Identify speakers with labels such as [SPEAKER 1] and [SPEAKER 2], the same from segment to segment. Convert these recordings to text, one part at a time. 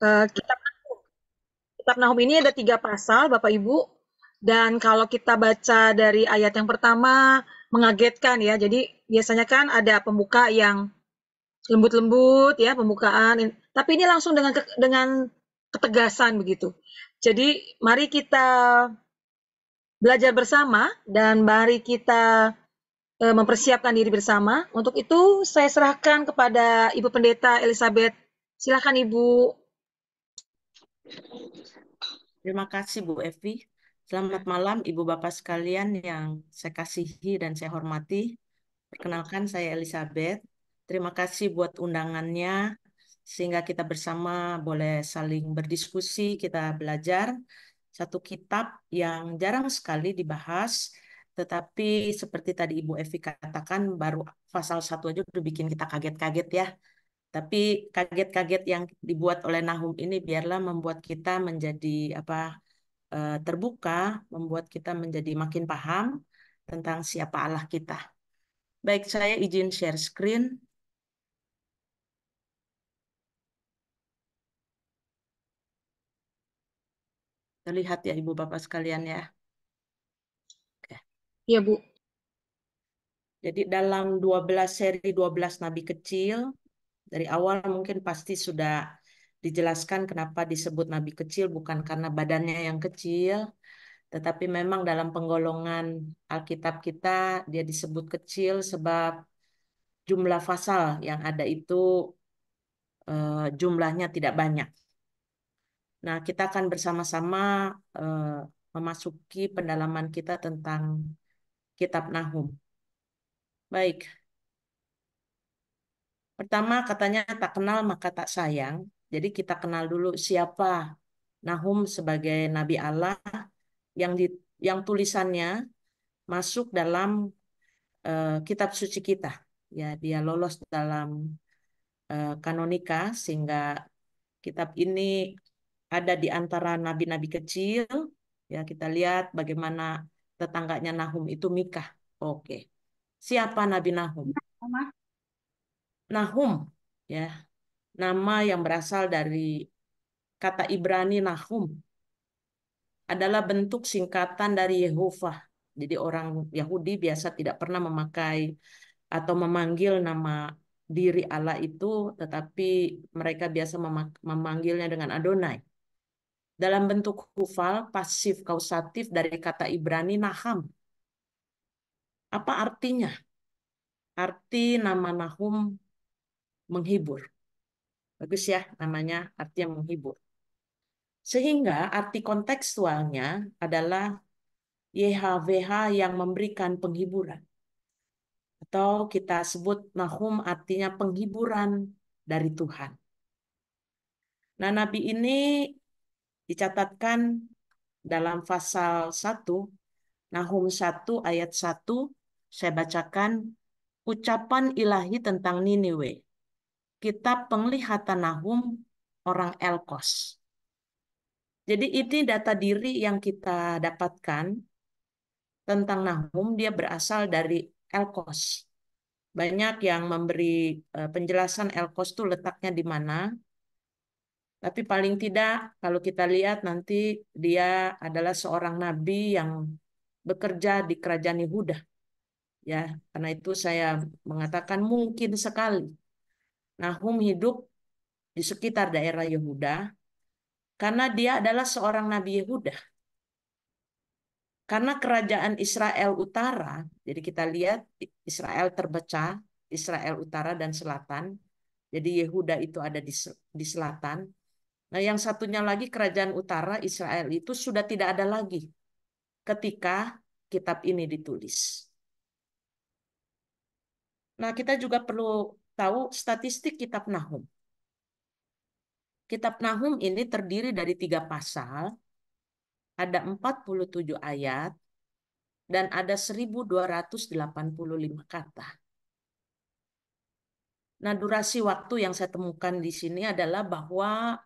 [SPEAKER 1] Eh, kitab Nahum. Kitab Nahum ini ada tiga pasal, Bapak Ibu. Dan kalau kita baca dari ayat yang pertama, mengagetkan ya. Jadi biasanya kan ada pembuka yang lembut-lembut ya pembukaan. Tapi ini langsung dengan dengan ketegasan begitu. Jadi mari kita belajar bersama dan mari kita eh, mempersiapkan diri bersama. Untuk itu saya serahkan kepada Ibu Pendeta Elizabeth. Silakan Ibu. Terima kasih Bu Evi. Selamat malam Ibu Bapak sekalian yang saya kasihi dan saya hormati. Perkenalkan saya Elizabeth. Terima kasih buat undangannya sehingga kita bersama boleh saling berdiskusi, kita belajar satu kitab yang jarang sekali dibahas tetapi seperti tadi Ibu Evi katakan baru pasal satu aja udah bikin kita kaget-kaget ya tapi kaget-kaget yang dibuat oleh Nahum ini biarlah membuat kita menjadi apa eh, terbuka, membuat kita menjadi makin paham tentang siapa Allah kita. Baik, saya izin share screen. Terlihat ya Ibu Bapak sekalian ya. Oke. Iya Bu. Jadi dalam 12 seri 12 nabi kecil dari awal mungkin pasti sudah dijelaskan kenapa disebut nabi kecil bukan karena badannya yang kecil, tetapi memang dalam penggolongan Alkitab kita dia disebut kecil sebab jumlah fasal yang ada itu eh, jumlahnya tidak banyak. Nah, kita akan bersama-sama eh, memasuki pendalaman kita tentang kitab Nahum. Baik, Pertama katanya tak kenal maka tak sayang. Jadi kita kenal dulu siapa Nahum sebagai nabi Allah yang di, yang tulisannya masuk dalam uh, kitab suci kita. Ya, dia lolos dalam uh, kanonika sehingga kitab ini ada di antara nabi-nabi kecil. Ya, kita lihat bagaimana tetangganya Nahum itu Mika. Oke. Siapa Nabi Nahum? Mama. Nahum ya nama yang berasal dari kata Ibrani Nahum adalah bentuk singkatan dari Yehova. Jadi orang Yahudi biasa tidak pernah memakai atau memanggil nama diri Allah itu, tetapi mereka biasa memanggilnya dengan Adonai. Dalam bentuk hufal, pasif kausatif dari kata Ibrani Naham. Apa artinya? Arti nama Nahum menghibur. Bagus ya namanya arti yang menghibur. Sehingga arti kontekstualnya adalah YHWH yang memberikan penghiburan. Atau kita sebut Nahum artinya penghiburan dari Tuhan. Nah, Nabi ini dicatatkan dalam pasal 1, Nahum 1 ayat 1, saya bacakan ucapan ilahi tentang Niniwe kitab penglihatan Nahum orang Elkos. Jadi ini data diri yang kita dapatkan tentang Nahum, dia berasal dari Elkos. Banyak yang memberi eh, penjelasan Elkos itu letaknya di mana. Tapi paling tidak kalau kita lihat nanti dia adalah seorang nabi yang bekerja di kerajaan Yehuda. Ya, karena itu saya mengatakan mungkin sekali Nahum hidup di sekitar daerah Yehuda karena dia adalah seorang nabi Yehuda. Karena kerajaan Israel Utara, jadi kita lihat Israel terpecah, Israel Utara dan Selatan. Jadi Yehuda itu ada di di selatan. Nah, yang satunya lagi kerajaan Utara Israel itu sudah tidak ada lagi ketika kitab ini ditulis. Nah, kita juga perlu tahu statistik kitab Nahum. Kitab Nahum ini terdiri dari tiga pasal, ada 47 ayat, dan ada 1285 kata. Nah, durasi waktu yang saya temukan di sini adalah bahwa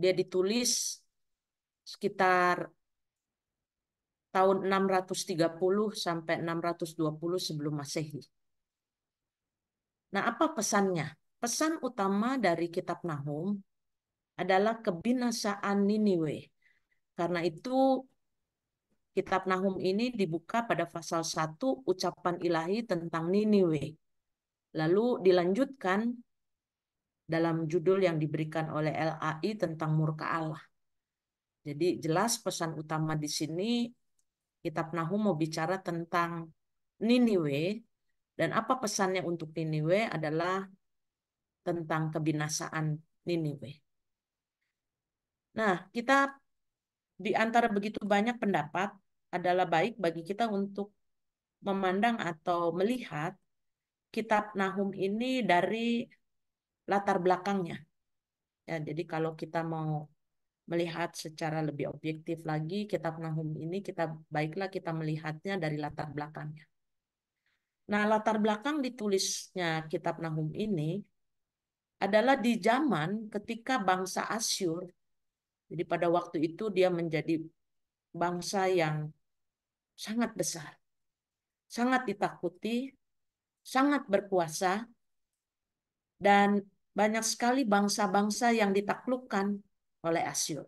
[SPEAKER 1] dia ditulis sekitar tahun 630 sampai 620 sebelum Masehi. Nah, apa pesannya? Pesan utama dari kitab Nahum adalah kebinasaan Niniwe. Karena itu kitab Nahum ini dibuka pada pasal 1 ucapan ilahi tentang Niniwe. Lalu dilanjutkan dalam judul yang diberikan oleh LAI tentang murka Allah. Jadi jelas pesan utama di sini kitab Nahum mau bicara tentang Niniwe dan apa pesannya untuk Niniwe adalah tentang kebinasaan Niniwe. Nah, kita di antara begitu banyak pendapat adalah baik bagi kita untuk memandang atau melihat kitab Nahum ini dari latar belakangnya. Ya, jadi kalau kita mau melihat secara lebih objektif lagi kitab Nahum ini kita baiklah kita melihatnya dari latar belakangnya. Nah, latar belakang ditulisnya kitab Nahum ini adalah di zaman ketika bangsa Asyur. Jadi pada waktu itu dia menjadi bangsa yang sangat besar, sangat ditakuti, sangat berkuasa, dan banyak sekali bangsa-bangsa yang ditaklukkan oleh Asyur.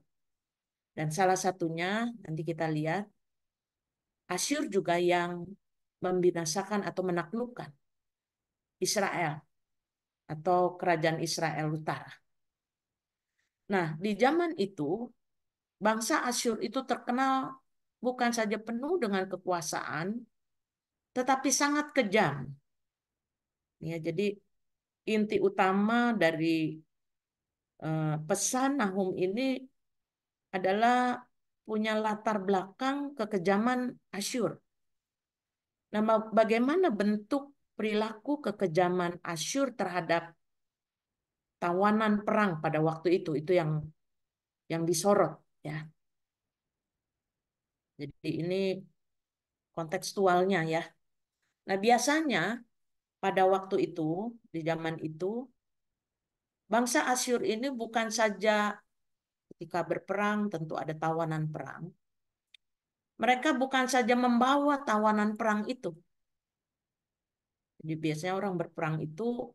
[SPEAKER 1] Dan salah satunya nanti kita lihat Asyur juga yang membinasakan atau menaklukkan Israel atau kerajaan Israel Utara. Nah, di zaman itu bangsa Asyur itu terkenal bukan saja penuh dengan kekuasaan tetapi sangat kejam. Ya, jadi inti utama dari eh, pesan Nahum ini adalah punya latar belakang kekejaman Asyur Nah, bagaimana bentuk perilaku kekejaman Asyur terhadap tawanan perang pada waktu itu itu yang yang disorot ya. Jadi ini kontekstualnya ya. Nah, biasanya pada waktu itu di zaman itu bangsa Asyur ini bukan saja ketika berperang tentu ada tawanan perang, mereka bukan saja membawa tawanan perang itu. Jadi biasanya orang berperang itu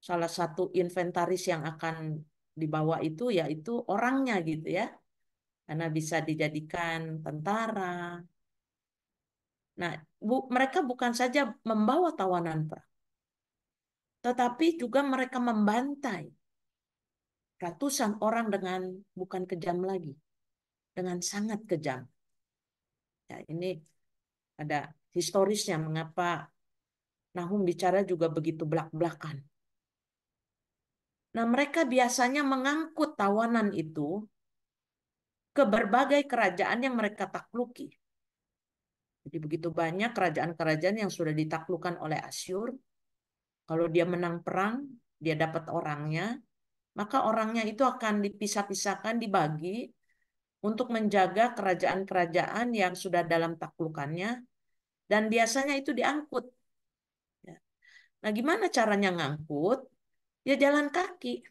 [SPEAKER 1] salah satu inventaris yang akan dibawa itu yaitu orangnya gitu ya. Karena bisa dijadikan tentara. Nah, bu, mereka bukan saja membawa tawanan perang. Tetapi juga mereka membantai ratusan orang dengan bukan kejam lagi. Dengan sangat kejam Ya, ini ada historisnya mengapa Nahum bicara juga begitu belak-belakan. Nah, mereka biasanya mengangkut tawanan itu ke berbagai kerajaan yang mereka takluki. Jadi begitu banyak kerajaan-kerajaan yang sudah ditaklukan oleh Asyur. Kalau dia menang perang, dia dapat orangnya, maka orangnya itu akan dipisah-pisahkan, dibagi untuk menjaga kerajaan-kerajaan yang sudah dalam taklukannya dan biasanya itu diangkut. Ya. Nah, gimana caranya ngangkut? Ya jalan kaki.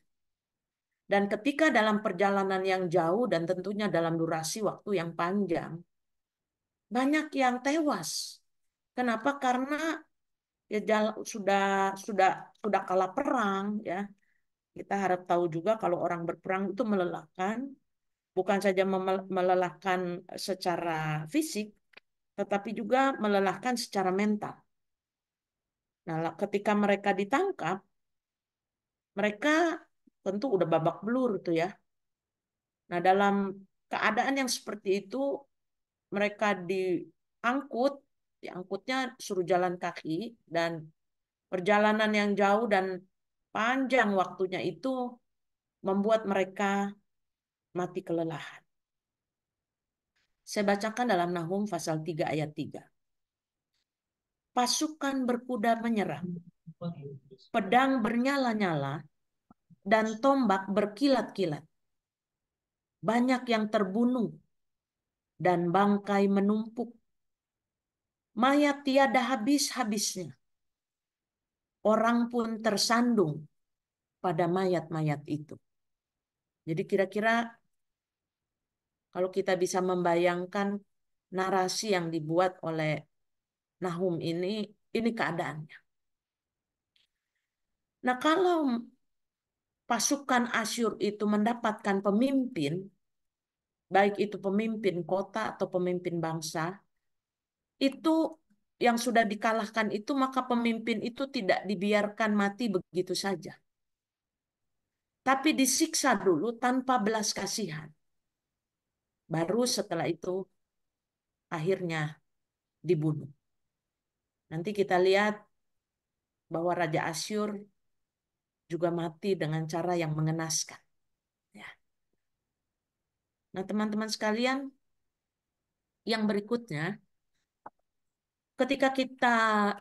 [SPEAKER 1] Dan ketika dalam perjalanan yang jauh dan tentunya dalam durasi waktu yang panjang, banyak yang tewas. Kenapa? Karena ya jalan, sudah sudah sudah kalah perang ya. Kita harap tahu juga kalau orang berperang itu melelahkan, bukan saja melelahkan secara fisik, tetapi juga melelahkan secara mental. Nah, ketika mereka ditangkap, mereka tentu udah babak belur tuh ya. Nah, dalam keadaan yang seperti itu, mereka diangkut, diangkutnya suruh jalan kaki, dan perjalanan yang jauh dan panjang waktunya itu membuat mereka mati kelelahan. Saya bacakan dalam Nahum pasal 3 ayat 3. Pasukan berkuda menyerang, pedang bernyala-nyala, dan tombak berkilat-kilat. Banyak yang terbunuh dan bangkai menumpuk. Mayat tiada habis-habisnya. Orang pun tersandung pada mayat-mayat itu. Jadi kira-kira kalau kita bisa membayangkan narasi yang dibuat oleh Nahum ini, ini keadaannya. Nah kalau pasukan Asyur itu mendapatkan pemimpin, baik itu pemimpin kota atau pemimpin bangsa, itu yang sudah dikalahkan itu maka pemimpin itu tidak dibiarkan mati begitu saja. Tapi disiksa dulu tanpa belas kasihan. Baru setelah itu akhirnya dibunuh. Nanti kita lihat bahwa Raja Asyur juga mati dengan cara yang mengenaskan. Ya. Nah teman-teman sekalian, yang berikutnya, ketika kita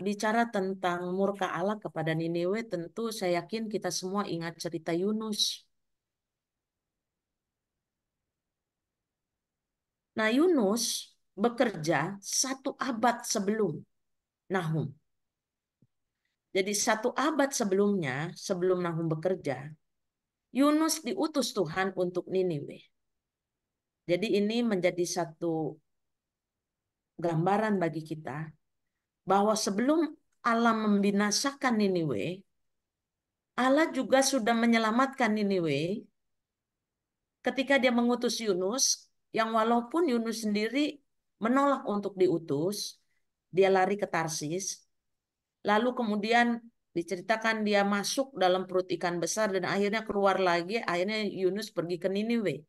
[SPEAKER 1] bicara tentang murka Allah kepada Niniwe, tentu saya yakin kita semua ingat cerita Yunus. Nah Yunus bekerja satu abad sebelum Nahum. Jadi satu abad sebelumnya, sebelum Nahum bekerja, Yunus diutus Tuhan untuk Niniwe. Jadi ini menjadi satu gambaran bagi kita bahwa sebelum Allah membinasakan Niniwe, Allah juga sudah menyelamatkan Niniwe ketika dia mengutus Yunus yang walaupun Yunus sendiri menolak untuk diutus, dia lari ke Tarsis, lalu kemudian diceritakan dia masuk dalam perut ikan besar dan akhirnya keluar lagi, akhirnya Yunus pergi ke Niniwe.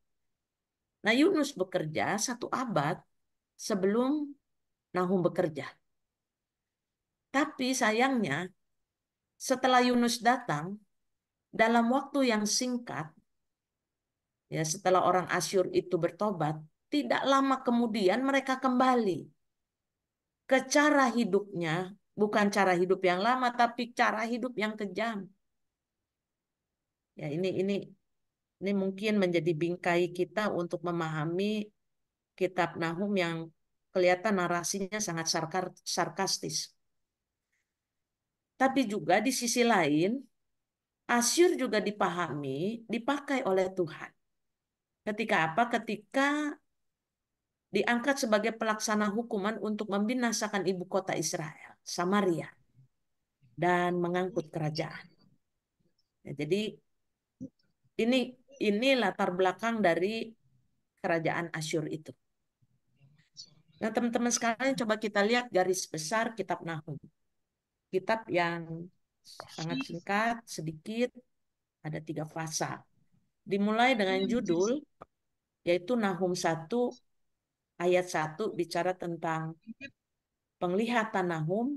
[SPEAKER 1] Nah Yunus bekerja satu abad sebelum Nahum bekerja. Tapi sayangnya setelah Yunus datang, dalam waktu yang singkat, Ya, setelah orang Asyur itu bertobat, tidak lama kemudian mereka kembali ke cara hidupnya, bukan cara hidup yang lama tapi cara hidup yang kejam. Ya, ini ini ini mungkin menjadi bingkai kita untuk memahami kitab Nahum yang kelihatan narasinya sangat sarkastis. Tapi juga di sisi lain, Asyur juga dipahami, dipakai oleh Tuhan. Ketika apa? Ketika diangkat sebagai pelaksana hukuman untuk membinasakan ibu kota Israel, Samaria, dan mengangkut kerajaan. Ya, jadi ini ini latar belakang dari kerajaan Asyur itu. Nah, teman-teman sekarang coba kita lihat garis besar kitab Nahum. Kitab yang sangat singkat, sedikit, ada tiga pasal Dimulai dengan hmm, judul yaitu Nahum 1 ayat 1 bicara tentang penglihatan Nahum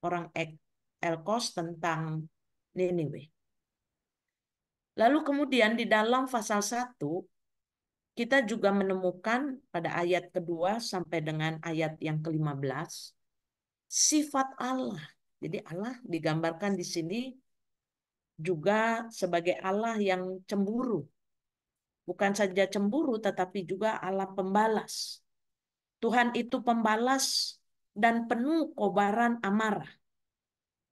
[SPEAKER 1] orang Elkos tentang Niniwe. Lalu kemudian di dalam pasal 1 kita juga menemukan pada ayat kedua sampai dengan ayat yang ke-15 sifat Allah. Jadi Allah digambarkan di sini juga sebagai Allah yang cemburu. Bukan saja cemburu, tetapi juga Allah pembalas. Tuhan itu pembalas dan penuh kobaran amarah.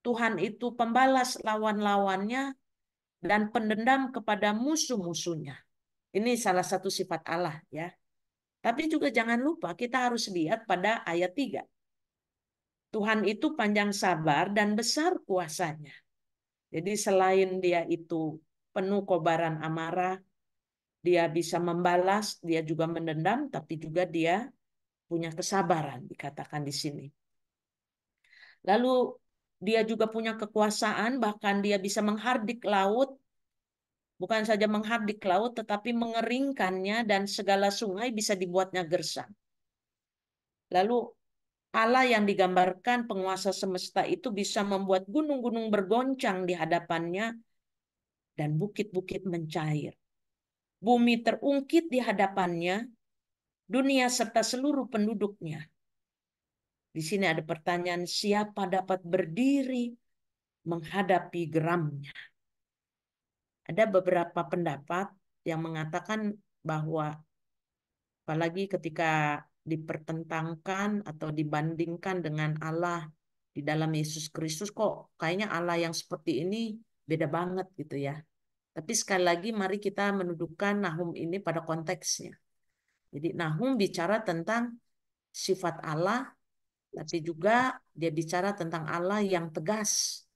[SPEAKER 1] Tuhan itu pembalas lawan-lawannya dan pendendam kepada musuh-musuhnya. Ini salah satu sifat Allah ya. Tapi juga jangan lupa kita harus lihat pada ayat 3. Tuhan itu panjang sabar dan besar kuasanya. Jadi selain dia itu penuh kobaran amarah, dia bisa membalas, dia juga mendendam, tapi juga dia punya kesabaran dikatakan di sini. Lalu dia juga punya kekuasaan, bahkan dia bisa menghardik laut, bukan saja menghardik laut, tetapi mengeringkannya dan segala sungai bisa dibuatnya gersang. Lalu Allah yang digambarkan penguasa semesta itu bisa membuat gunung-gunung bergoncang di hadapannya dan bukit-bukit mencair. Bumi terungkit di hadapannya, dunia serta seluruh penduduknya. Di sini ada pertanyaan siapa dapat berdiri menghadapi geramnya. Ada beberapa pendapat yang mengatakan bahwa apalagi ketika dipertentangkan atau dibandingkan dengan Allah di dalam Yesus Kristus kok kayaknya Allah yang seperti ini beda banget gitu ya. Tapi sekali lagi mari kita menundukkan Nahum ini pada konteksnya. Jadi Nahum bicara tentang sifat Allah tapi juga dia bicara tentang Allah yang tegas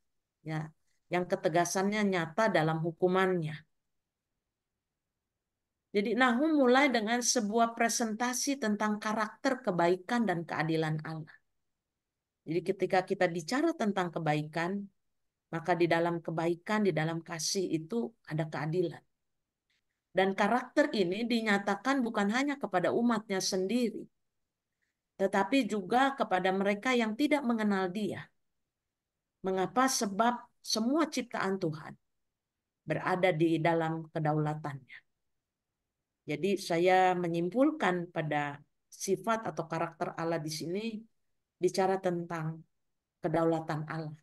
[SPEAKER 1] ya, yang ketegasannya nyata dalam hukumannya. Jadi Nahum mulai dengan sebuah presentasi tentang karakter kebaikan dan keadilan Allah. Jadi ketika kita bicara tentang kebaikan, maka di dalam kebaikan, di dalam kasih itu ada keadilan. Dan karakter ini dinyatakan bukan hanya kepada umatnya sendiri, tetapi juga kepada mereka yang tidak mengenal dia. Mengapa? Sebab semua ciptaan Tuhan berada di dalam kedaulatannya. Jadi saya menyimpulkan pada sifat atau karakter Allah di sini bicara tentang kedaulatan Allah.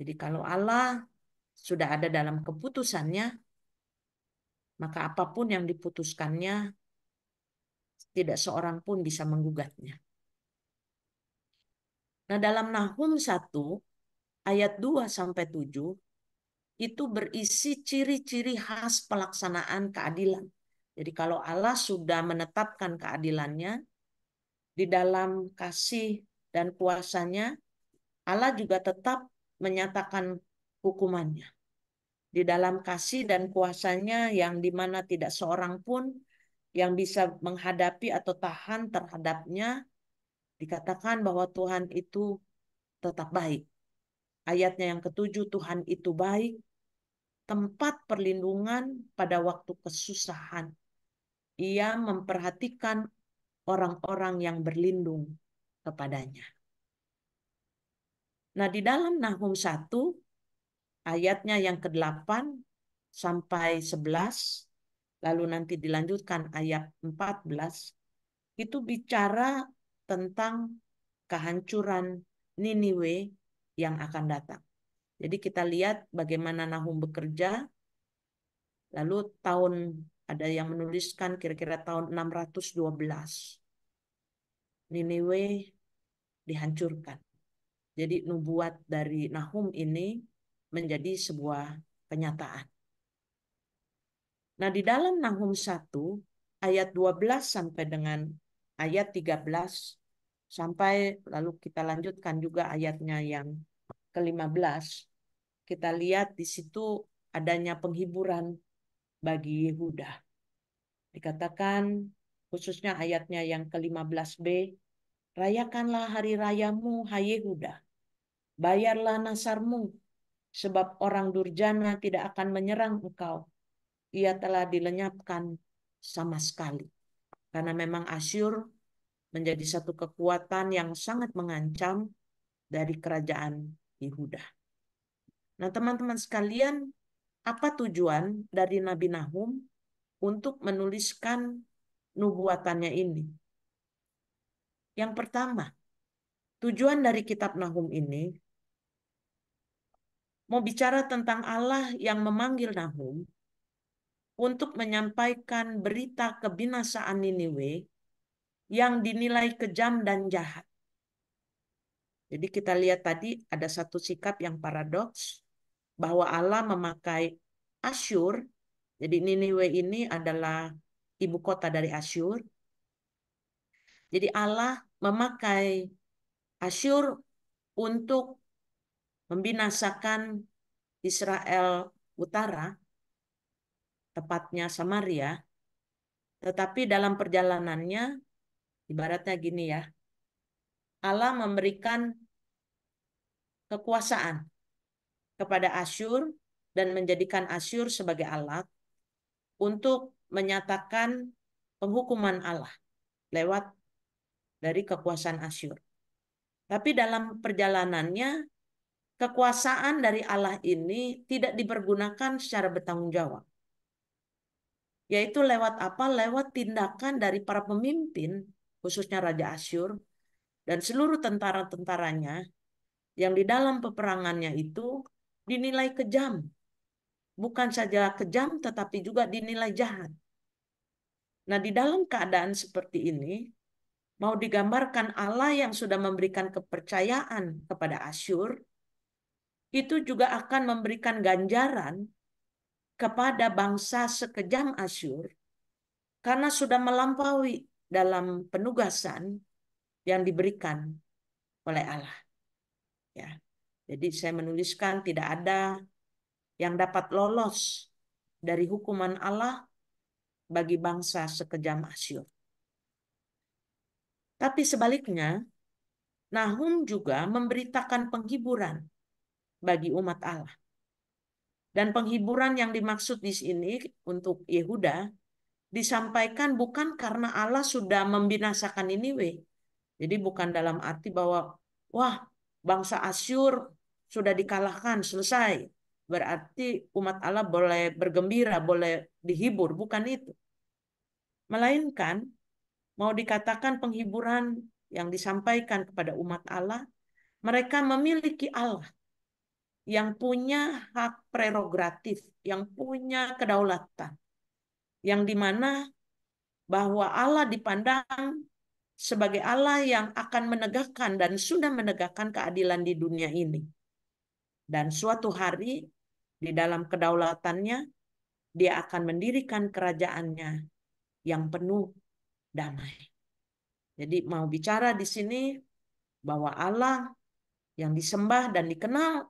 [SPEAKER 1] Jadi kalau Allah sudah ada dalam keputusannya, maka apapun yang diputuskannya, tidak seorang pun bisa menggugatnya. Nah dalam Nahum 1, ayat 2 sampai 7, itu berisi ciri-ciri khas pelaksanaan keadilan jadi kalau Allah sudah menetapkan keadilannya, di dalam kasih dan kuasanya, Allah juga tetap menyatakan hukumannya. Di dalam kasih dan kuasanya yang mana tidak seorang pun yang bisa menghadapi atau tahan terhadapnya, dikatakan bahwa Tuhan itu tetap baik. Ayatnya yang ketujuh, Tuhan itu baik, tempat perlindungan pada waktu kesusahan ia memperhatikan orang-orang yang berlindung kepadanya. Nah, di dalam Nahum 1 ayatnya yang ke-8 sampai 11 lalu nanti dilanjutkan ayat 14 itu bicara tentang kehancuran Niniwe yang akan datang. Jadi kita lihat bagaimana Nahum bekerja lalu tahun ada yang menuliskan kira-kira tahun 612 Niniwe dihancurkan. Jadi nubuat dari Nahum ini menjadi sebuah kenyataan. Nah, di dalam Nahum 1 ayat 12 sampai dengan ayat 13 sampai lalu kita lanjutkan juga ayatnya yang ke-15 kita lihat di situ adanya penghiburan bagi Yehuda. Dikatakan khususnya ayatnya yang ke-15b, Rayakanlah hari rayamu, hai Yehuda. Bayarlah nasarmu, sebab orang durjana tidak akan menyerang engkau. Ia telah dilenyapkan sama sekali. Karena memang Asyur menjadi satu kekuatan yang sangat mengancam dari kerajaan Yehuda. Nah teman-teman sekalian, apa tujuan dari Nabi Nahum untuk menuliskan nubuatannya ini? Yang pertama, tujuan dari kitab Nahum ini mau bicara tentang Allah yang memanggil Nahum untuk menyampaikan berita kebinasaan Niniwe yang dinilai kejam dan jahat. Jadi kita lihat tadi ada satu sikap yang paradoks bahwa Allah memakai Asyur. Jadi Niniwe ini adalah ibu kota dari Asyur. Jadi Allah memakai Asyur untuk membinasakan Israel Utara, tepatnya Samaria. Tetapi dalam perjalanannya, ibaratnya gini ya, Allah memberikan kekuasaan kepada Asyur dan menjadikan Asyur sebagai alat untuk menyatakan penghukuman Allah lewat dari kekuasaan Asyur. Tapi dalam perjalanannya, kekuasaan dari Allah ini tidak dipergunakan secara bertanggung jawab. Yaitu lewat apa? Lewat tindakan dari para pemimpin, khususnya Raja Asyur, dan seluruh tentara-tentaranya yang di dalam peperangannya itu dinilai kejam. Bukan saja kejam tetapi juga dinilai jahat. Nah, di dalam keadaan seperti ini mau digambarkan Allah yang sudah memberikan kepercayaan kepada Asyur itu juga akan memberikan ganjaran kepada bangsa sekejam Asyur karena sudah melampaui dalam penugasan yang diberikan oleh Allah. Ya. Jadi saya menuliskan tidak ada yang dapat lolos dari hukuman Allah bagi bangsa sekejam Asyur. Tapi sebaliknya, Nahum juga memberitakan penghiburan bagi umat Allah. Dan penghiburan yang dimaksud di sini untuk Yehuda disampaikan bukan karena Allah sudah membinasakan Niniwe. Jadi bukan dalam arti bahwa wah bangsa Asyur sudah dikalahkan, selesai. Berarti umat Allah boleh bergembira, boleh dihibur, bukan itu. Melainkan mau dikatakan penghiburan yang disampaikan kepada umat Allah, mereka memiliki Allah yang punya hak prerogatif, yang punya kedaulatan, yang dimana bahwa Allah dipandang sebagai Allah yang akan menegakkan dan sudah menegakkan keadilan di dunia ini. Dan suatu hari di dalam kedaulatannya dia akan mendirikan kerajaannya yang penuh damai. Jadi mau bicara di sini bahwa Allah yang disembah dan dikenal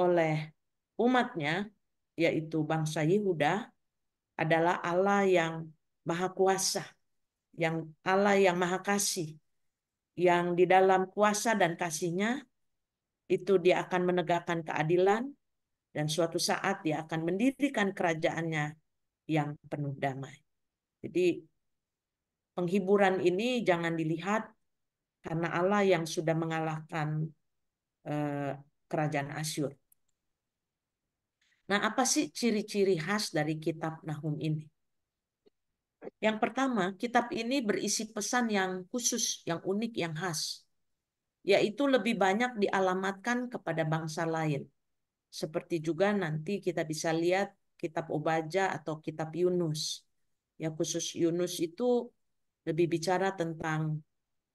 [SPEAKER 1] oleh umatnya yaitu bangsa Yehuda adalah Allah yang maha kuasa, yang Allah yang maha kasih, yang di dalam kuasa dan kasihnya itu dia akan menegakkan keadilan dan suatu saat dia akan mendirikan kerajaannya yang penuh damai. Jadi penghiburan ini jangan dilihat karena Allah yang sudah mengalahkan eh, kerajaan Asyur. Nah, apa sih ciri-ciri khas dari kitab Nahum ini? Yang pertama, kitab ini berisi pesan yang khusus, yang unik, yang khas yaitu lebih banyak dialamatkan kepada bangsa lain. Seperti juga nanti kita bisa lihat kitab Obaja atau kitab Yunus. Ya khusus Yunus itu lebih bicara tentang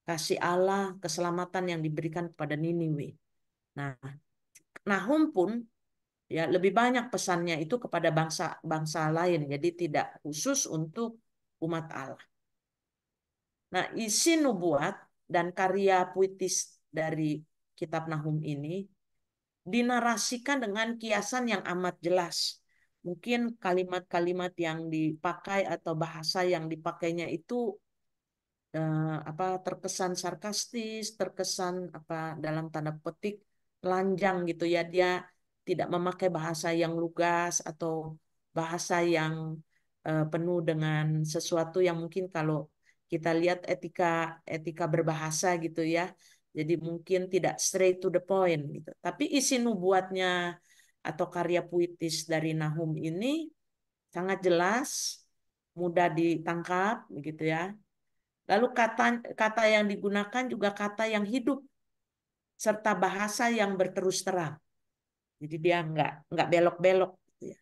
[SPEAKER 1] kasih Allah, keselamatan yang diberikan kepada Niniwe. Nah, Nahum pun ya lebih banyak pesannya itu kepada bangsa bangsa lain. Jadi tidak khusus untuk umat Allah. Nah, isi nubuat dan karya puitis dari kitab Nahum ini dinarasikan dengan kiasan yang amat jelas. Mungkin kalimat-kalimat yang dipakai atau bahasa yang dipakainya itu eh, apa terkesan sarkastis, terkesan apa dalam tanda petik telanjang gitu ya dia tidak memakai bahasa yang lugas atau bahasa yang eh, penuh dengan sesuatu yang mungkin kalau kita lihat etika etika berbahasa gitu ya jadi mungkin tidak straight to the point gitu. Tapi isi nubuatnya atau karya puitis dari Nahum ini sangat jelas, mudah ditangkap begitu ya. Lalu kata kata yang digunakan juga kata yang hidup serta bahasa yang berterus terang. Jadi dia nggak nggak belok-belok. Gitu ya.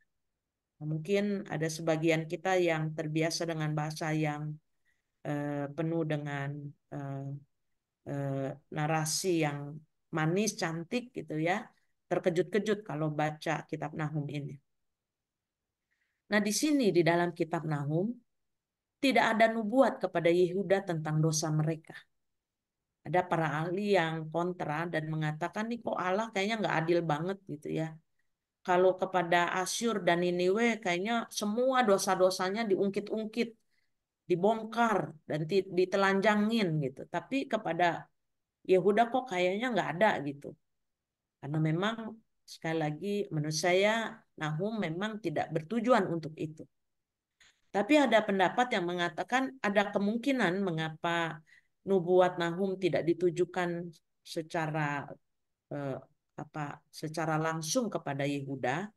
[SPEAKER 1] nah, mungkin ada sebagian kita yang terbiasa dengan bahasa yang eh, penuh dengan eh, Eh, narasi yang manis, cantik gitu ya. Terkejut-kejut kalau baca kitab Nahum ini. Nah di sini di dalam kitab Nahum tidak ada nubuat kepada Yehuda tentang dosa mereka. Ada para ahli yang kontra dan mengatakan nih kok Allah kayaknya nggak adil banget gitu ya. Kalau kepada Asyur dan Niniwe kayaknya semua dosa-dosanya diungkit-ungkit dibongkar dan ditelanjangin gitu. Tapi kepada Yehuda ya kok kayaknya nggak ada gitu. Karena memang sekali lagi menurut saya Nahum memang tidak bertujuan untuk itu. Tapi ada pendapat yang mengatakan ada kemungkinan mengapa nubuat Nahum tidak ditujukan secara eh, apa secara langsung kepada Yehuda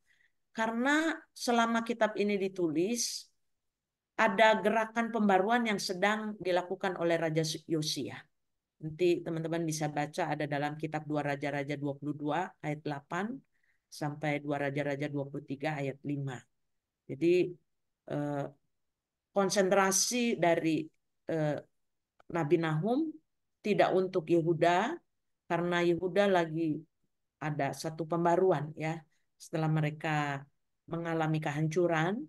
[SPEAKER 1] karena selama kitab ini ditulis ada gerakan pembaruan yang sedang dilakukan oleh Raja Yosia. Nanti teman-teman bisa baca ada dalam kitab 2 Raja-Raja 22 ayat 8 sampai 2 Raja-Raja 23 ayat 5. Jadi eh, konsentrasi dari eh, Nabi Nahum tidak untuk Yehuda karena Yehuda lagi ada satu pembaruan ya setelah mereka mengalami kehancuran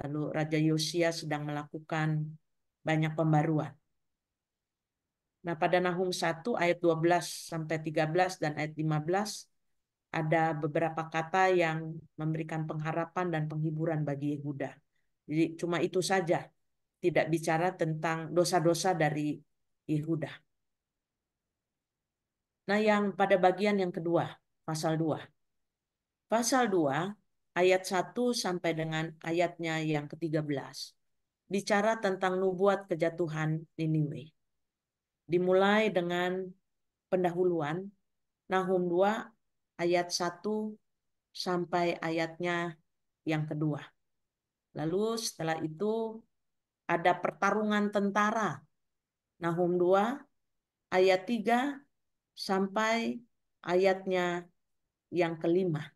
[SPEAKER 1] Lalu Raja Yosia sedang melakukan banyak pembaruan. Nah, pada Nahum 1 ayat 12 sampai 13 dan ayat 15 ada beberapa kata yang memberikan pengharapan dan penghiburan bagi Yehuda. Jadi cuma itu saja, tidak bicara tentang dosa-dosa dari Yehuda. Nah, yang pada bagian yang kedua, pasal 2. Pasal 2 ayat 1 sampai dengan ayatnya yang ke-13. Bicara tentang nubuat kejatuhan Niniwe. Dimulai dengan pendahuluan Nahum 2 ayat 1 sampai ayatnya yang kedua. Lalu setelah itu ada pertarungan tentara. Nahum 2 ayat 3 sampai ayatnya yang kelima.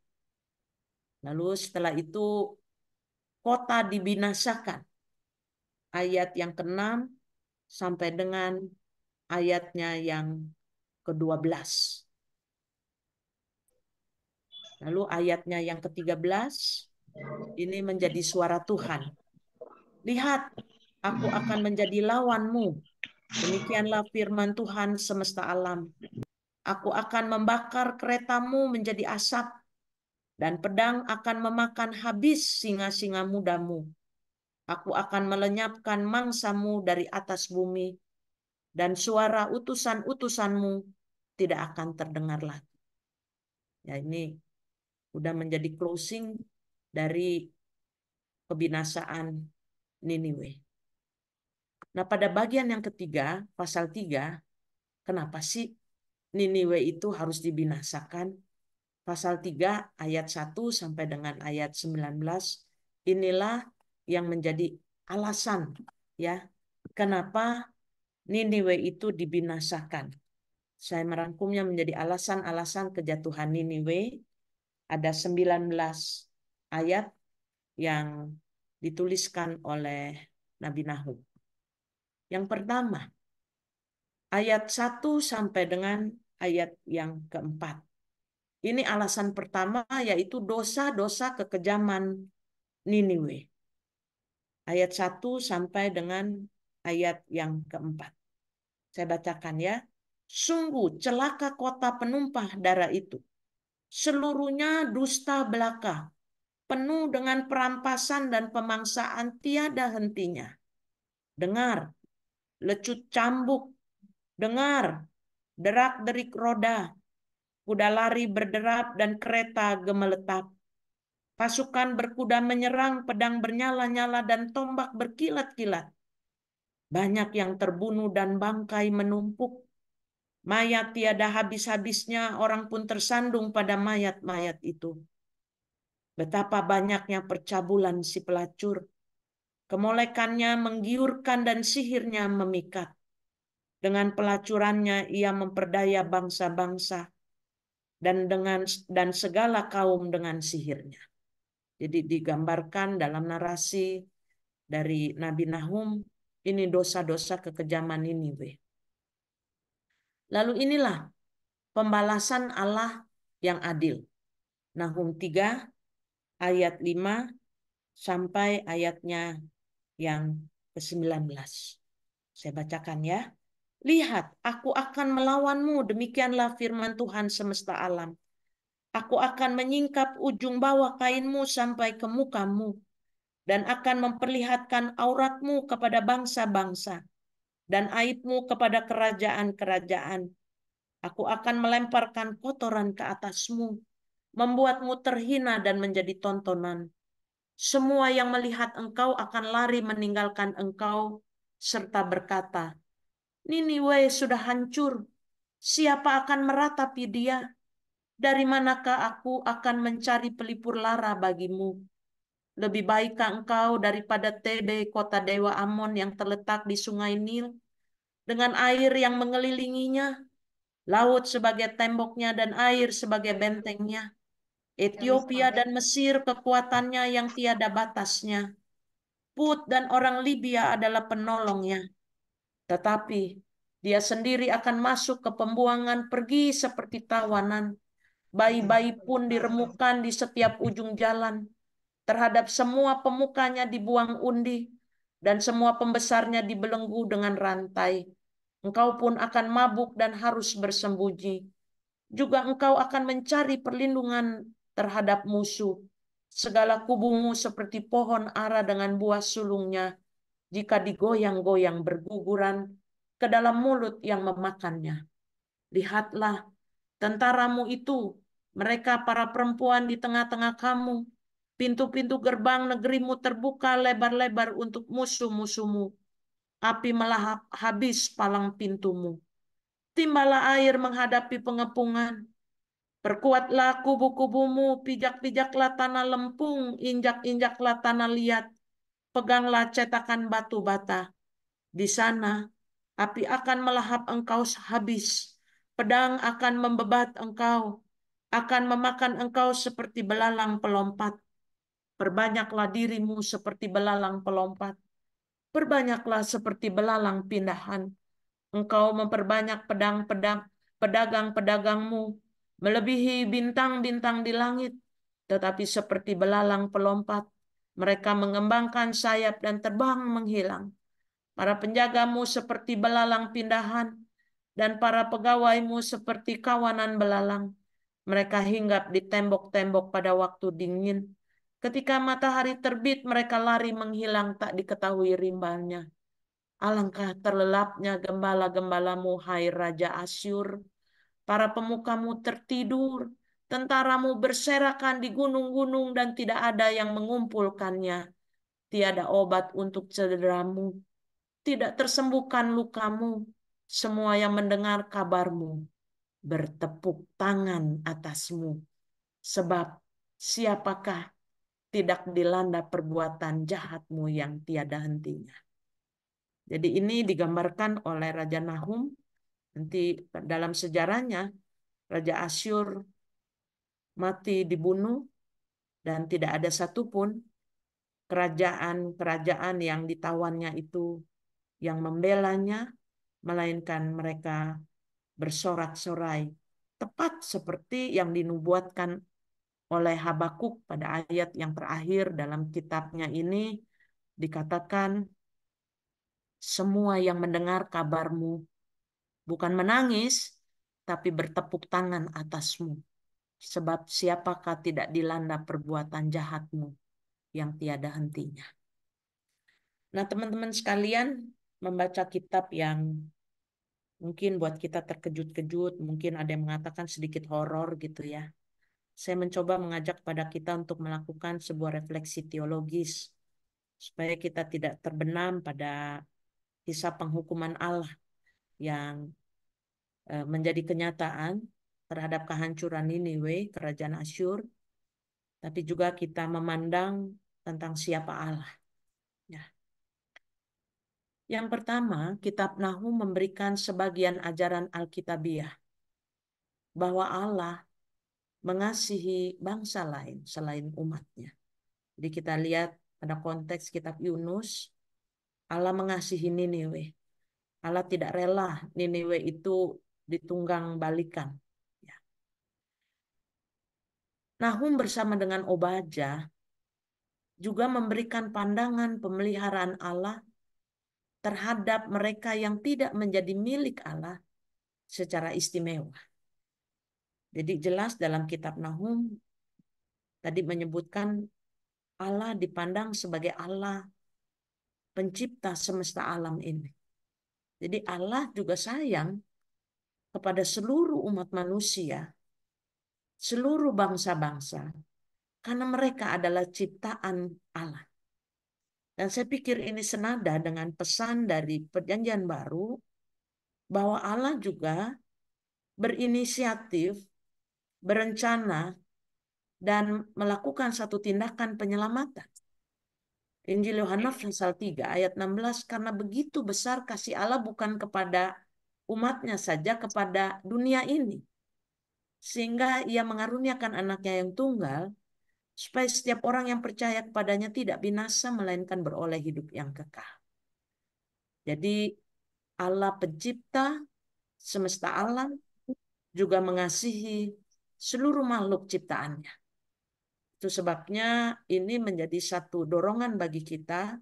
[SPEAKER 1] Lalu setelah itu kota dibinasakan. Ayat yang ke-6 sampai dengan ayatnya yang ke-12. Lalu ayatnya yang ke-13 ini menjadi suara Tuhan. Lihat, aku akan menjadi lawanmu. Demikianlah firman Tuhan semesta alam. Aku akan membakar keretamu menjadi asap dan pedang akan memakan habis singa-singa mudamu. Aku akan melenyapkan mangsamu dari atas bumi, dan suara utusan-utusanmu tidak akan terdengar lagi. Ya ini sudah menjadi closing dari kebinasaan Niniwe. Nah pada bagian yang ketiga, pasal tiga, kenapa sih Niniwe itu harus dibinasakan? pasal 3 ayat 1 sampai dengan ayat 19 inilah yang menjadi alasan ya kenapa Niniwe itu dibinasakan. Saya merangkumnya menjadi alasan-alasan kejatuhan Niniwe. Ada 19 ayat yang dituliskan oleh Nabi Nahu. Yang pertama, ayat 1 sampai dengan ayat yang keempat ini alasan pertama yaitu dosa-dosa kekejaman Niniwe. Ayat 1 sampai dengan ayat yang keempat. Saya bacakan ya. Sungguh celaka kota penumpah darah itu. Seluruhnya dusta belaka, penuh dengan perampasan dan pemangsaan tiada hentinya. Dengar, lecut cambuk. Dengar, derak-derik roda kuda lari berderap dan kereta gemeletak. Pasukan berkuda menyerang, pedang bernyala-nyala dan tombak berkilat-kilat. Banyak yang terbunuh dan bangkai menumpuk. Mayat tiada habis-habisnya, orang pun tersandung pada mayat-mayat itu. Betapa banyaknya percabulan si pelacur. Kemolekannya menggiurkan dan sihirnya memikat. Dengan pelacurannya ia memperdaya bangsa-bangsa dan dengan dan segala kaum dengan sihirnya. Jadi digambarkan dalam narasi dari Nabi Nahum ini dosa-dosa kekejaman ini, weh. Lalu inilah pembalasan Allah yang adil. Nahum 3 ayat 5 sampai ayatnya yang ke-19. Saya bacakan ya. Lihat, aku akan melawanmu, demikianlah firman Tuhan semesta alam. Aku akan menyingkap ujung bawah kainmu sampai ke mukamu, dan akan memperlihatkan auratmu kepada bangsa-bangsa, dan aibmu kepada kerajaan-kerajaan. Aku akan melemparkan kotoran ke atasmu, membuatmu terhina dan menjadi tontonan. Semua yang melihat engkau akan lari meninggalkan engkau, serta berkata, Niniwe sudah hancur. Siapa akan meratapi dia? Dari manakah aku akan mencari pelipur lara bagimu? Lebih baikkah engkau daripada Tebe kota Dewa Amon yang terletak di sungai Nil? Dengan air yang mengelilinginya, laut sebagai temboknya dan air sebagai bentengnya. Ethiopia dan Mesir kekuatannya yang tiada batasnya. Put dan orang Libya adalah penolongnya. Tetapi dia sendiri akan masuk ke pembuangan pergi seperti tawanan. Bayi-bayi pun diremukan di setiap ujung jalan. Terhadap semua pemukanya dibuang undi, dan semua pembesarnya dibelenggu dengan rantai. Engkau pun akan mabuk dan harus bersembunyi. Juga engkau akan mencari perlindungan terhadap musuh. Segala kubumu seperti pohon ara dengan buah sulungnya jika digoyang-goyang berguguran ke dalam mulut yang memakannya. Lihatlah, tentaramu itu, mereka para perempuan di tengah-tengah kamu, pintu-pintu gerbang negerimu terbuka lebar-lebar untuk musuh-musuhmu. Api melahap habis palang pintumu. Timbalah air menghadapi pengepungan. Perkuatlah kubu-kubumu, pijak-pijaklah tanah lempung, injak-injaklah tanah liat Peganglah cetakan batu bata. Di sana api akan melahap engkau habis. Pedang akan membebat engkau. Akan memakan engkau seperti belalang pelompat. Perbanyaklah dirimu seperti belalang pelompat. Perbanyaklah seperti belalang pindahan. Engkau memperbanyak pedang-pedang pedagang-pedagangmu melebihi bintang-bintang di langit, tetapi seperti belalang pelompat, mereka mengembangkan sayap dan terbang menghilang. Para penjagamu seperti belalang pindahan, dan para pegawaimu seperti kawanan belalang. Mereka hinggap di tembok-tembok pada waktu dingin. Ketika matahari terbit, mereka lari menghilang tak diketahui rimbalnya. Alangkah terlelapnya gembala-gembalamu, hai Raja Asyur. Para pemukamu tertidur, Tentaramu berserakan di gunung-gunung dan tidak ada yang mengumpulkannya. Tiada obat untuk cederamu. Tidak tersembuhkan lukamu. Semua yang mendengar kabarmu bertepuk tangan atasmu. Sebab siapakah tidak dilanda perbuatan jahatmu yang tiada hentinya. Jadi ini digambarkan oleh Raja Nahum nanti dalam sejarahnya Raja Asyur mati dibunuh dan tidak ada satupun kerajaan-kerajaan yang ditawannya itu yang membelanya melainkan mereka bersorak-sorai tepat seperti yang dinubuatkan oleh Habakuk pada ayat yang terakhir dalam kitabnya ini dikatakan semua yang mendengar kabarmu bukan menangis tapi bertepuk tangan atasmu Sebab siapakah tidak dilanda perbuatan jahatmu yang tiada hentinya. Nah teman-teman sekalian membaca kitab yang mungkin buat kita terkejut-kejut, mungkin ada yang mengatakan sedikit horor gitu ya. Saya mencoba mengajak pada kita untuk melakukan sebuah refleksi teologis supaya kita tidak terbenam pada kisah penghukuman Allah yang eh, menjadi kenyataan terhadap kehancuran Niniwe, kerajaan Asyur, tapi juga kita memandang tentang siapa Allah. Ya. Yang pertama, kitab Nahu memberikan sebagian ajaran Alkitabiah bahwa Allah mengasihi bangsa lain selain umatnya. Jadi kita lihat pada konteks kitab Yunus, Allah mengasihi Niniwe. Allah tidak rela Niniwe itu ditunggang balikan. Nahum bersama dengan Obaja juga memberikan pandangan pemeliharaan Allah terhadap mereka yang tidak menjadi milik Allah secara istimewa. Jadi jelas dalam kitab Nahum tadi menyebutkan Allah dipandang sebagai Allah pencipta semesta alam ini. Jadi Allah juga sayang kepada seluruh umat manusia seluruh bangsa-bangsa karena mereka adalah ciptaan Allah. Dan saya pikir ini senada dengan pesan dari Perjanjian Baru bahwa Allah juga berinisiatif, berencana, dan melakukan satu tindakan penyelamatan. Injil Yohanes pasal 3 ayat 16 karena begitu besar kasih Allah bukan kepada umatnya saja kepada dunia ini sehingga ia mengaruniakan anaknya yang tunggal supaya setiap orang yang percaya kepadanya tidak binasa melainkan beroleh hidup yang kekal. Jadi Allah pencipta semesta alam juga mengasihi seluruh makhluk ciptaannya. Itu sebabnya ini menjadi satu dorongan bagi kita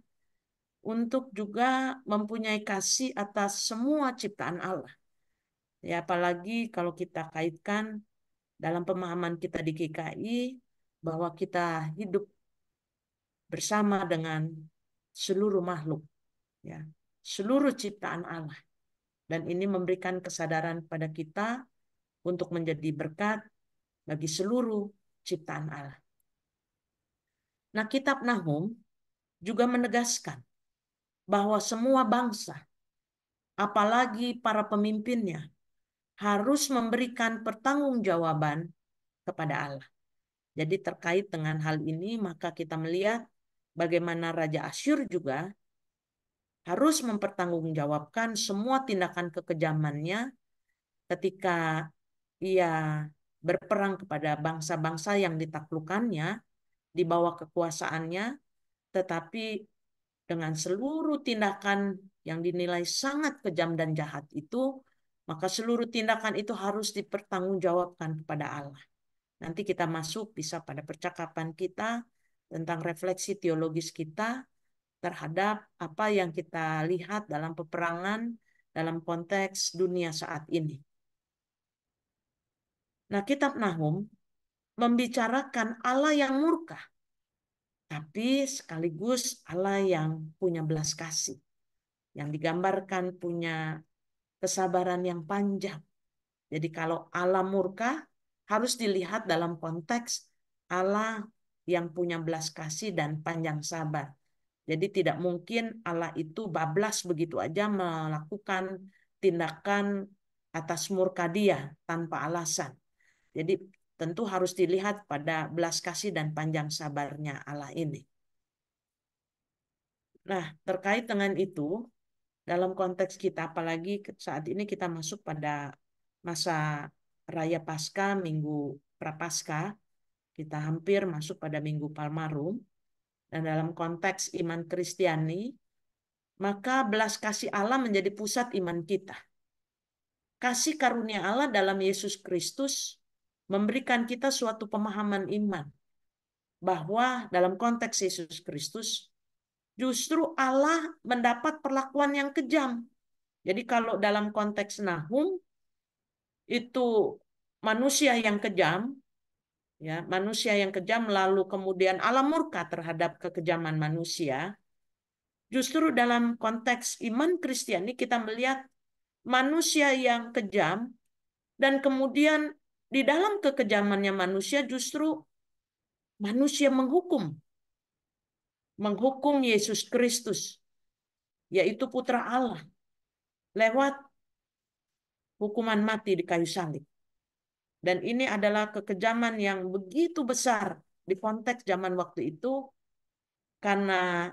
[SPEAKER 1] untuk juga mempunyai kasih atas semua ciptaan Allah. Ya apalagi kalau kita kaitkan dalam pemahaman kita di KKI bahwa kita hidup bersama dengan seluruh makhluk, ya, seluruh ciptaan Allah. Dan ini memberikan kesadaran pada kita untuk menjadi berkat bagi seluruh ciptaan Allah. Nah, kitab Nahum juga menegaskan bahwa semua bangsa, apalagi para pemimpinnya, harus memberikan pertanggungjawaban kepada Allah. Jadi terkait dengan hal ini maka kita melihat bagaimana Raja Asyur juga harus mempertanggungjawabkan semua tindakan kekejamannya ketika ia berperang kepada bangsa-bangsa yang ditaklukannya di bawah kekuasaannya tetapi dengan seluruh tindakan yang dinilai sangat kejam dan jahat itu maka seluruh tindakan itu harus dipertanggungjawabkan kepada Allah. Nanti kita masuk bisa pada percakapan kita tentang refleksi teologis kita terhadap apa yang kita lihat dalam peperangan dalam konteks dunia saat ini. Nah, kitab Nahum membicarakan Allah yang murka, tapi sekaligus Allah yang punya belas kasih. Yang digambarkan punya kesabaran yang panjang. Jadi kalau Allah murka harus dilihat dalam konteks Allah yang punya belas kasih dan panjang sabar. Jadi tidak mungkin Allah itu bablas begitu aja melakukan tindakan atas murka dia tanpa alasan. Jadi tentu harus dilihat pada belas kasih dan panjang sabarnya Allah ini. Nah, terkait dengan itu, dalam konteks kita apalagi saat ini kita masuk pada masa raya pasca minggu prapaska kita hampir masuk pada minggu palmarum dan dalam konteks iman Kristiani maka belas kasih Allah menjadi pusat iman kita kasih karunia Allah dalam Yesus Kristus memberikan kita suatu pemahaman iman bahwa dalam konteks Yesus Kristus justru Allah mendapat perlakuan yang kejam. Jadi kalau dalam konteks Nahum itu manusia yang kejam, ya manusia yang kejam lalu kemudian Allah murka terhadap kekejaman manusia. Justru dalam konteks iman Kristiani kita melihat manusia yang kejam dan kemudian di dalam kekejamannya manusia justru manusia menghukum menghukum Yesus Kristus, yaitu Putra Allah, lewat hukuman mati di kayu salib. Dan ini adalah kekejaman yang begitu besar di konteks zaman waktu itu karena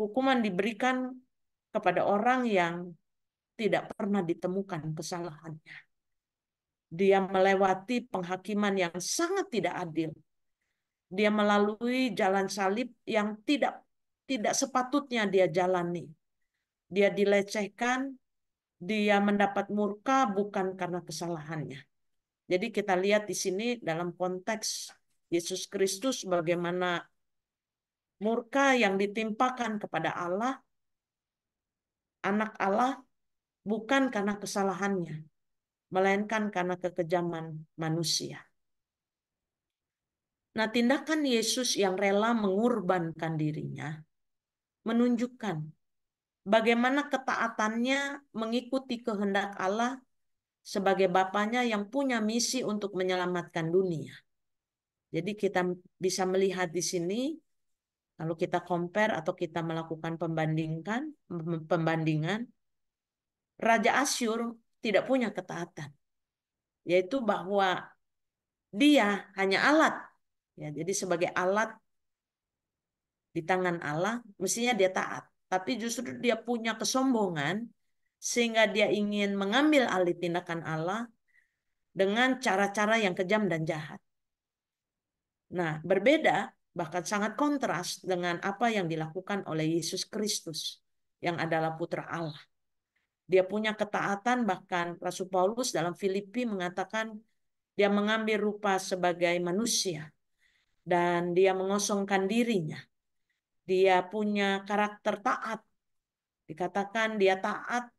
[SPEAKER 1] hukuman diberikan kepada orang yang tidak pernah ditemukan kesalahannya. Dia melewati penghakiman yang sangat tidak adil dia melalui jalan salib yang tidak tidak sepatutnya dia jalani. Dia dilecehkan, dia mendapat murka bukan karena kesalahannya. Jadi kita lihat di sini dalam konteks Yesus Kristus bagaimana murka yang ditimpakan kepada Allah anak Allah bukan karena kesalahannya, melainkan karena kekejaman manusia. Nah, tindakan Yesus yang rela mengorbankan dirinya menunjukkan bagaimana ketaatannya mengikuti kehendak Allah sebagai Bapaknya yang punya misi untuk menyelamatkan dunia. Jadi kita bisa melihat di sini kalau kita compare atau kita melakukan pembandingkan pembandingan Raja Asyur tidak punya ketaatan yaitu bahwa dia hanya alat Ya, jadi sebagai alat di tangan Allah, mestinya dia taat. Tapi justru dia punya kesombongan sehingga dia ingin mengambil alih tindakan Allah dengan cara-cara yang kejam dan jahat. Nah, berbeda bahkan sangat kontras dengan apa yang dilakukan oleh Yesus Kristus yang adalah putra Allah. Dia punya ketaatan bahkan Rasul Paulus dalam Filipi mengatakan dia mengambil rupa sebagai manusia dan dia mengosongkan dirinya. Dia punya karakter taat. Dikatakan dia taat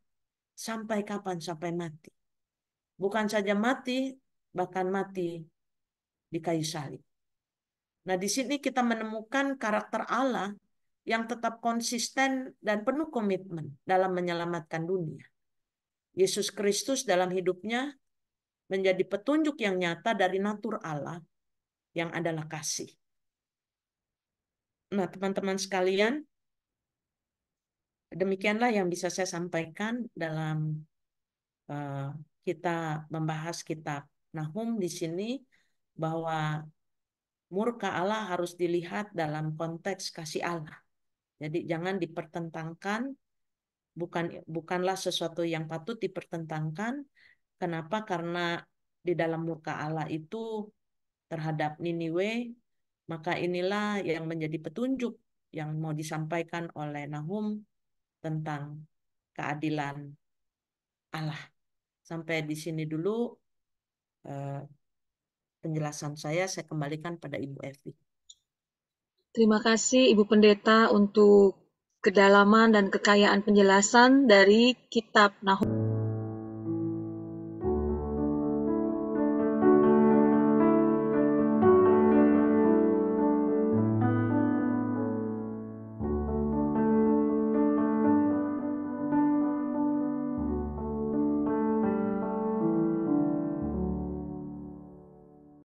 [SPEAKER 1] sampai kapan? Sampai mati. Bukan saja mati, bahkan mati di kayu salib. Nah, di sini kita menemukan karakter Allah yang tetap konsisten dan penuh komitmen dalam menyelamatkan dunia. Yesus Kristus dalam hidupnya menjadi petunjuk yang nyata dari natur Allah yang adalah kasih. Nah, teman-teman sekalian, demikianlah yang bisa saya sampaikan dalam uh, kita membahas kitab Nahum di sini bahwa murka Allah harus dilihat dalam konteks kasih Allah. Jadi jangan dipertentangkan bukan bukanlah sesuatu yang patut dipertentangkan. Kenapa? Karena di dalam murka Allah itu terhadap Niniwe, maka inilah yang menjadi petunjuk yang mau disampaikan oleh Nahum tentang keadilan Allah. Sampai di sini dulu eh, penjelasan saya, saya kembalikan pada Ibu Evi. Terima kasih Ibu Pendeta untuk kedalaman dan kekayaan penjelasan dari kitab Nahum.